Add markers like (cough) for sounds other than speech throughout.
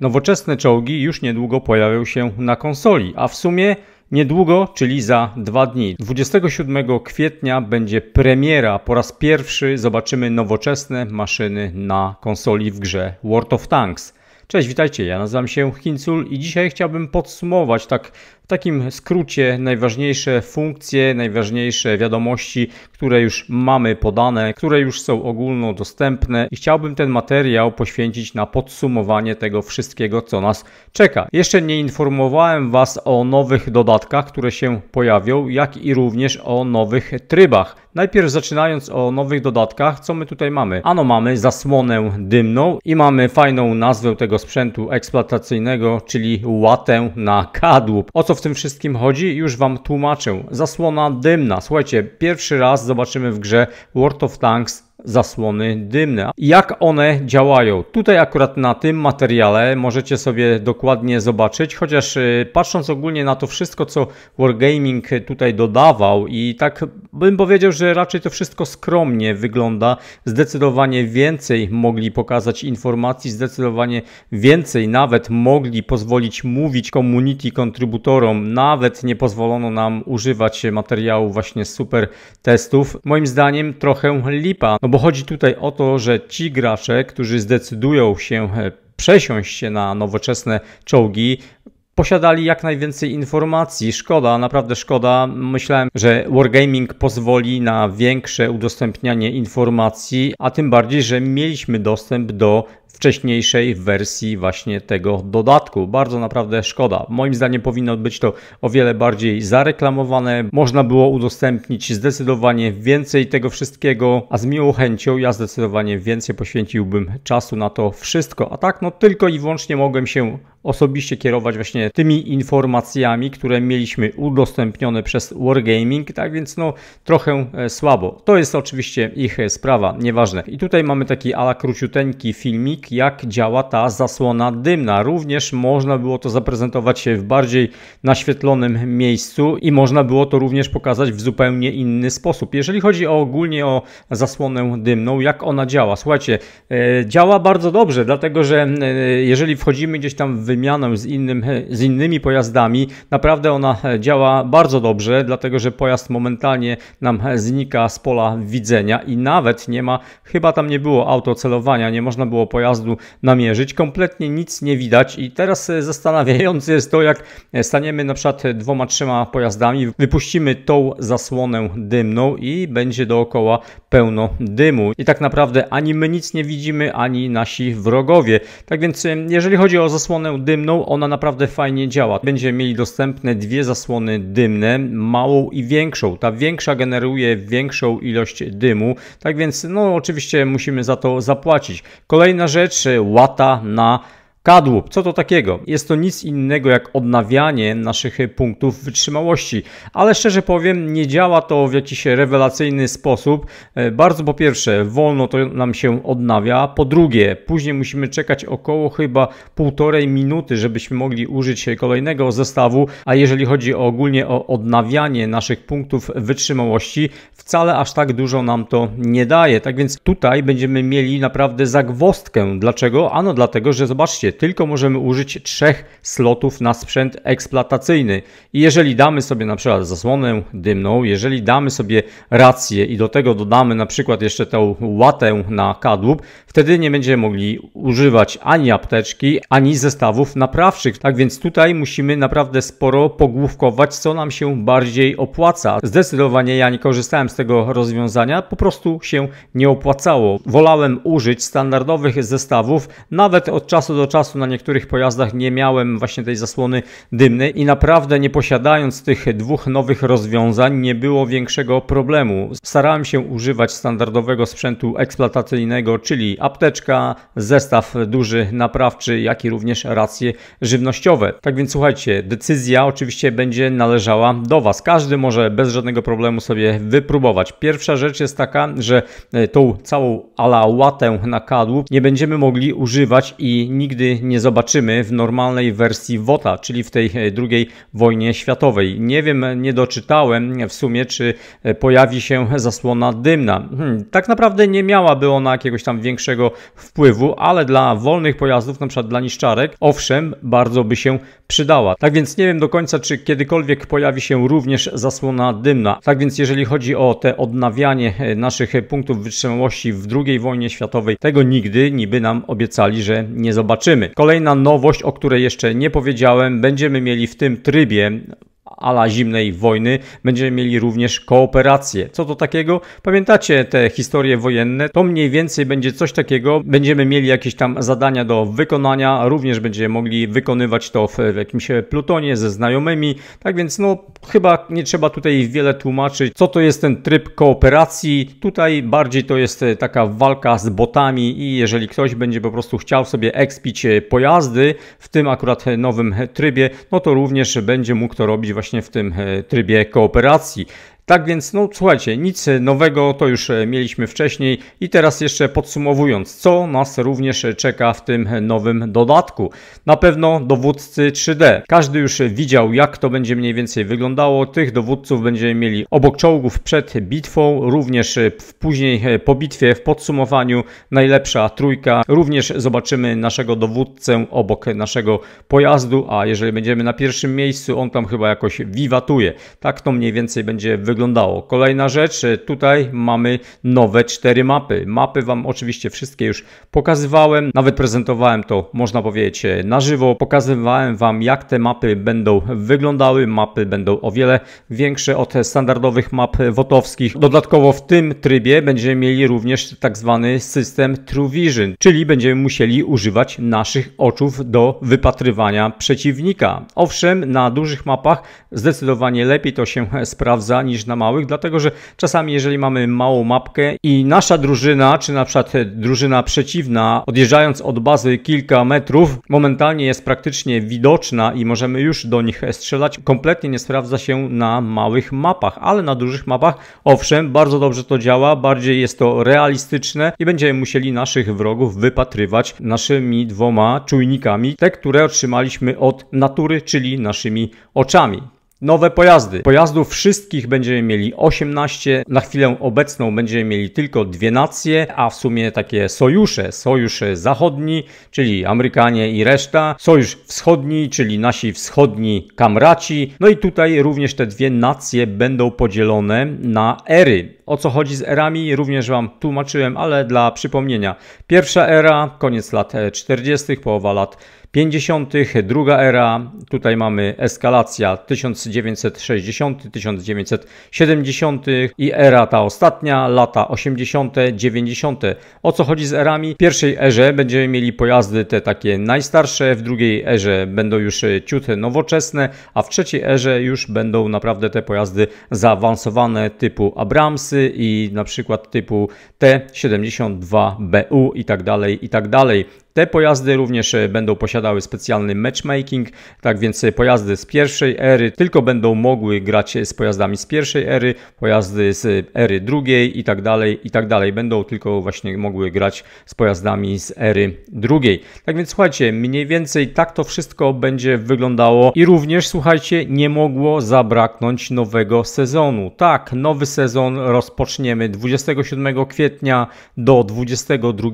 Nowoczesne czołgi już niedługo pojawią się na konsoli, a w sumie niedługo, czyli za dwa dni. 27 kwietnia będzie premiera. Po raz pierwszy zobaczymy nowoczesne maszyny na konsoli w grze World of Tanks. Cześć, witajcie, ja nazywam się Hincul i dzisiaj chciałbym podsumować tak takim skrócie najważniejsze funkcje, najważniejsze wiadomości, które już mamy podane, które już są ogólno dostępne i chciałbym ten materiał poświęcić na podsumowanie tego wszystkiego, co nas czeka. Jeszcze nie informowałem Was o nowych dodatkach, które się pojawią, jak i również o nowych trybach. Najpierw zaczynając o nowych dodatkach, co my tutaj mamy? Ano mamy zasłonę dymną i mamy fajną nazwę tego sprzętu eksploatacyjnego, czyli łatę na kadłub. O co w w tym wszystkim chodzi? Już Wam tłumaczę. Zasłona dymna. Słuchajcie, pierwszy raz zobaczymy w grze World of Tanks zasłony dymne. Jak one działają? Tutaj akurat na tym materiale możecie sobie dokładnie zobaczyć, chociaż y, patrząc ogólnie na to wszystko, co Wargaming tutaj dodawał i tak bym powiedział, że raczej to wszystko skromnie wygląda. Zdecydowanie więcej mogli pokazać informacji, zdecydowanie więcej nawet mogli pozwolić mówić community kontrybutorom. Nawet nie pozwolono nam używać materiału właśnie super testów. Moim zdaniem trochę lipa, no bo chodzi tutaj o to, że ci gracze, którzy zdecydują się e, przesiąść się na nowoczesne czołgi, posiadali jak najwięcej informacji. Szkoda, naprawdę szkoda. Myślałem, że Wargaming pozwoli na większe udostępnianie informacji, a tym bardziej, że mieliśmy dostęp do wcześniejszej wersji właśnie tego dodatku. Bardzo naprawdę szkoda. Moim zdaniem powinno być to o wiele bardziej zareklamowane. Można było udostępnić zdecydowanie więcej tego wszystkiego, a z miłą chęcią ja zdecydowanie więcej poświęciłbym czasu na to wszystko. A tak, no tylko i wyłącznie mogłem się osobiście kierować właśnie tymi informacjami, które mieliśmy udostępnione przez Wargaming, tak więc no trochę e, słabo. To jest oczywiście ich sprawa, nieważne. I tutaj mamy taki ala króciuteńki filmik, jak działa ta zasłona dymna. Również można było to zaprezentować się w bardziej naświetlonym miejscu i można było to również pokazać w zupełnie inny sposób. Jeżeli chodzi o ogólnie o zasłonę dymną, jak ona działa? Słuchajcie, e, działa bardzo dobrze, dlatego że e, jeżeli wchodzimy gdzieś tam w wymianę z, innym, e, z innymi pojazdami, naprawdę ona działa bardzo dobrze, dlatego że pojazd momentalnie nam znika z pola widzenia i nawet nie ma, chyba tam nie było autocelowania, nie można było pojazdu pojazdu namierzyć. Kompletnie nic nie widać i teraz e, zastanawiające jest to, jak e, staniemy na przykład dwoma, trzema pojazdami, wypuścimy tą zasłonę dymną i będzie dookoła pełno dymu. I tak naprawdę ani my nic nie widzimy, ani nasi wrogowie. Tak więc e, jeżeli chodzi o zasłonę dymną, ona naprawdę fajnie działa. Będziemy mieli dostępne dwie zasłony dymne, małą i większą. Ta większa generuje większą ilość dymu, tak więc no oczywiście musimy za to zapłacić. Kolejna rzecz, rzeczy łata na Kadłub, co to takiego? Jest to nic innego jak odnawianie naszych punktów wytrzymałości, ale szczerze powiem, nie działa to w jakiś rewelacyjny sposób. E, bardzo po pierwsze, wolno to nam się odnawia, po drugie, później musimy czekać około chyba półtorej minuty, żebyśmy mogli użyć kolejnego zestawu, a jeżeli chodzi o ogólnie o odnawianie naszych punktów wytrzymałości, wcale aż tak dużo nam to nie daje. Tak więc tutaj będziemy mieli naprawdę zagwostkę. Dlaczego? Ano dlatego, że zobaczcie, tylko możemy użyć trzech slotów na sprzęt eksploatacyjny. I jeżeli damy sobie na przykład zasłonę dymną, jeżeli damy sobie rację i do tego dodamy na przykład jeszcze tę łatę na kadłub, wtedy nie będziemy mogli używać ani apteczki, ani zestawów naprawczych. Tak więc tutaj musimy naprawdę sporo pogłówkować, co nam się bardziej opłaca. Zdecydowanie ja nie korzystałem z tego rozwiązania, po prostu się nie opłacało. Wolałem użyć standardowych zestawów, nawet od czasu do czasu czasu na niektórych pojazdach nie miałem właśnie tej zasłony dymnej i naprawdę nie posiadając tych dwóch nowych rozwiązań nie było większego problemu. Starałem się używać standardowego sprzętu eksploatacyjnego, czyli apteczka, zestaw duży naprawczy, jak i również racje żywnościowe. Tak więc słuchajcie, decyzja oczywiście będzie należała do Was. Każdy może bez żadnego problemu sobie wypróbować. Pierwsza rzecz jest taka, że e, tą całą ala łatę na kadłub nie będziemy mogli używać i nigdy nie zobaczymy w normalnej wersji WOTA, czyli w tej e, drugiej wojnie światowej. Nie wiem, nie doczytałem w sumie, czy e, pojawi się zasłona dymna. Hmm, tak naprawdę nie miałaby ona jakiegoś tam większego wpływu, ale dla wolnych pojazdów, na przykład dla niszczarek, owszem, bardzo by się przydała. Tak więc nie wiem do końca, czy kiedykolwiek pojawi się również zasłona dymna. Tak więc jeżeli chodzi o te odnawianie e, naszych punktów wytrzymałości w II wojnie światowej, tego nigdy niby nam obiecali, że nie zobaczymy zobaczymy. Kolejna nowość, o której jeszcze nie powiedziałem, będziemy mieli w tym trybie ala zimnej wojny będziemy mieli również kooperację. Co to takiego? Pamiętacie te historie wojenne? To mniej więcej będzie coś takiego. Będziemy mieli jakieś tam zadania do wykonania, również będziemy mogli wykonywać to w jakimś plutonie ze znajomymi. Tak więc no chyba nie trzeba tutaj wiele tłumaczyć, co to jest ten tryb kooperacji. Tutaj bardziej to jest e, taka walka z botami i jeżeli ktoś będzie po prostu chciał sobie ekspić e, pojazdy w tym akurat nowym trybie, no to również będzie mógł to robić właśnie właśnie w tym e, trybie kooperacji. Tak więc, no słuchajcie, nic nowego, to już e, mieliśmy wcześniej i teraz jeszcze podsumowując, co nas również czeka w tym nowym dodatku. Na pewno dowódcy 3D. Każdy już widział, jak to będzie mniej więcej wyglądało. Tych dowódców będziemy mieli obok czołgów przed bitwą, również e, w później e, po bitwie, w podsumowaniu najlepsza trójka. Również zobaczymy naszego dowódcę obok naszego pojazdu, a jeżeli będziemy na pierwszym miejscu, on tam chyba jakoś wiwatuje. Tak to mniej więcej będzie wyglądało wyglądało. Kolejna rzecz, y, tutaj mamy nowe cztery mapy. Mapy Wam oczywiście wszystkie już pokazywałem, nawet prezentowałem to, można powiedzieć, y, na żywo. Pokazywałem Wam, jak te mapy będą wyglądały. Mapy będą o wiele większe od standardowych map wotowskich. Dodatkowo w tym trybie będziemy mieli również tak zwany system True Vision, czyli będziemy musieli używać naszych oczów do wypatrywania przeciwnika. Owszem, na dużych mapach zdecydowanie lepiej to się sprawdza niż na małych, dlatego że czasami jeżeli mamy małą mapkę i nasza drużyna, czy na przykład drużyna przeciwna, odjeżdżając od bazy kilka metrów, momentalnie jest praktycznie widoczna i możemy już do nich strzelać, kompletnie nie sprawdza się na małych mapach, ale na dużych mapach owszem, bardzo dobrze to działa, bardziej jest to realistyczne i będziemy musieli naszych wrogów wypatrywać naszymi dwoma czujnikami, te, które otrzymaliśmy od natury, czyli naszymi oczami. Nowe pojazdy. Pojazdów wszystkich będziemy mieli 18. Na chwilę obecną będziemy mieli tylko dwie nacje, a w sumie takie sojusze. Sojusz zachodni, czyli Amerykanie i reszta. Sojusz wschodni, czyli nasi wschodni kamraci. No i tutaj również te dwie nacje będą podzielone na ery. O co chodzi z erami również Wam tłumaczyłem, ale dla przypomnienia. Pierwsza era, koniec lat 40., połowa lat 50. druga era, tutaj mamy eskalacja 1960-1970 i era ta ostatnia, lata 80., 90. O co chodzi z erami? W pierwszej erze będziemy mieli pojazdy te takie najstarsze, w drugiej erze będą już e, ciut nowoczesne, a w trzeciej erze już będą naprawdę te pojazdy zaawansowane typu Abramsy i na przykład typu T72BU i tak dalej, i tak dalej. Te pojazdy również e, będą posiadały specjalny matchmaking, tak więc e, pojazdy z pierwszej ery tylko będą mogły grać e, z pojazdami z pierwszej ery, pojazdy z ery drugiej i tak dalej, i tak dalej. Będą tylko właśnie mogły grać z pojazdami z ery drugiej. Tak więc słuchajcie, mniej więcej tak to wszystko będzie wyglądało i również słuchajcie, nie mogło zabraknąć nowego sezonu. Tak, nowy sezon rozpoczniemy 27 kwietnia do 22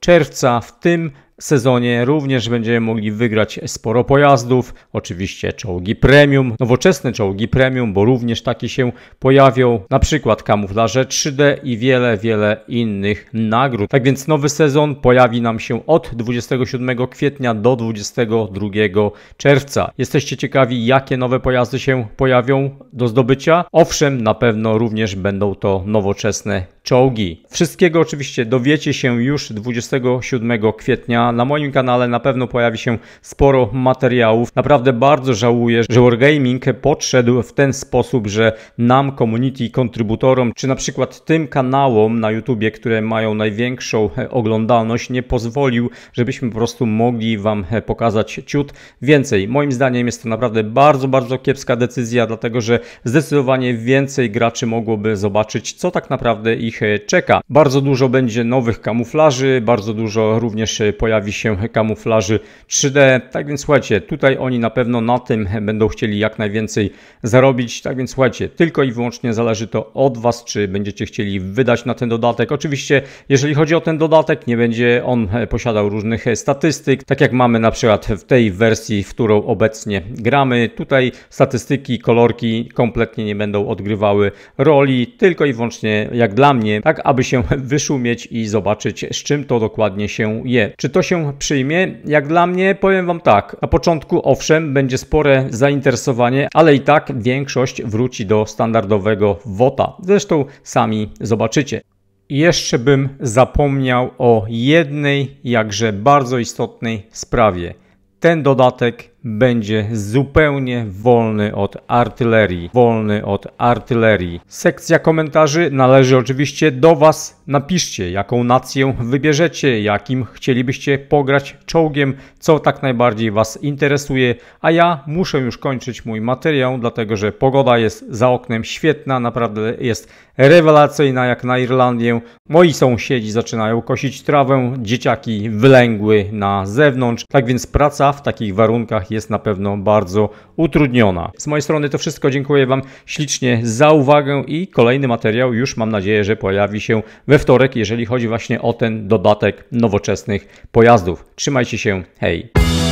czerwca w tym time sezonie również będziemy mogli wygrać sporo pojazdów, oczywiście czołgi premium, nowoczesne czołgi premium, bo również takie się pojawią, na przykład kamuflaże 3D i wiele, wiele innych nagród. Tak więc nowy sezon pojawi nam się od 27 kwietnia do 22 czerwca. Jesteście ciekawi, jakie nowe pojazdy się pojawią do zdobycia? Owszem, na pewno również będą to nowoczesne czołgi. Wszystkiego oczywiście dowiecie się już 27 kwietnia na, moim kanale na pewno pojawi się sporo materiałów. Naprawdę bardzo żałuję, że Wargaming podszedł w ten sposób, że nam, community, kontrybutorom, czy na przykład tym kanałom na YouTubie, które mają największą e, oglądalność, nie pozwolił, żebyśmy po prostu mogli Wam e, pokazać ciut więcej. Moim zdaniem jest to naprawdę bardzo, bardzo kiepska decyzja, dlatego że zdecydowanie więcej graczy mogłoby zobaczyć, co tak naprawdę ich e, czeka. Bardzo dużo będzie nowych kamuflaży, bardzo dużo również pojawi pojawi się kamuflaży 3D. Tak więc słuchajcie, tutaj oni na pewno na tym będą chcieli jak najwięcej zarobić. Tak więc słuchajcie, tylko i wyłącznie zależy to od Was, czy będziecie chcieli wydać na ten dodatek. Oczywiście, jeżeli chodzi o ten dodatek, nie będzie on posiadał różnych statystyk, tak jak mamy na przykład w tej wersji, w którą obecnie gramy. Tutaj statystyki, kolorki kompletnie nie będą odgrywały roli, tylko i wyłącznie jak dla mnie, tak aby się (laughs) wyszumieć i zobaczyć, z czym to dokładnie się je. Czy to się się przyjmie. Jak dla mnie, powiem Wam tak, na początku owszem, będzie spore zainteresowanie, ale i tak większość wróci do standardowego WOTA. Zresztą sami zobaczycie. Jeszcze bym zapomniał o jednej, jakże bardzo istotnej sprawie. Ten dodatek będzie zupełnie wolny od artylerii. Wolny od artylerii. Sekcja komentarzy należy oczywiście do Was. Napiszcie, jaką nację wybierzecie, jakim chcielibyście pograć czołgiem, co tak najbardziej Was interesuje, a ja muszę już kończyć mój materiał, dlatego że pogoda jest za oknem świetna, naprawdę jest rewelacyjna jak na Irlandię. Moi sąsiedzi zaczynają kosić trawę, dzieciaki wylęgły na zewnątrz, tak więc praca w takich warunkach jest jest na pewno bardzo utrudniona. Z mojej strony to wszystko. Dziękuję Wam ślicznie za uwagę i kolejny materiał już mam nadzieję, że pojawi się we wtorek, jeżeli chodzi właśnie o ten dodatek nowoczesnych pojazdów. Trzymajcie się, hej!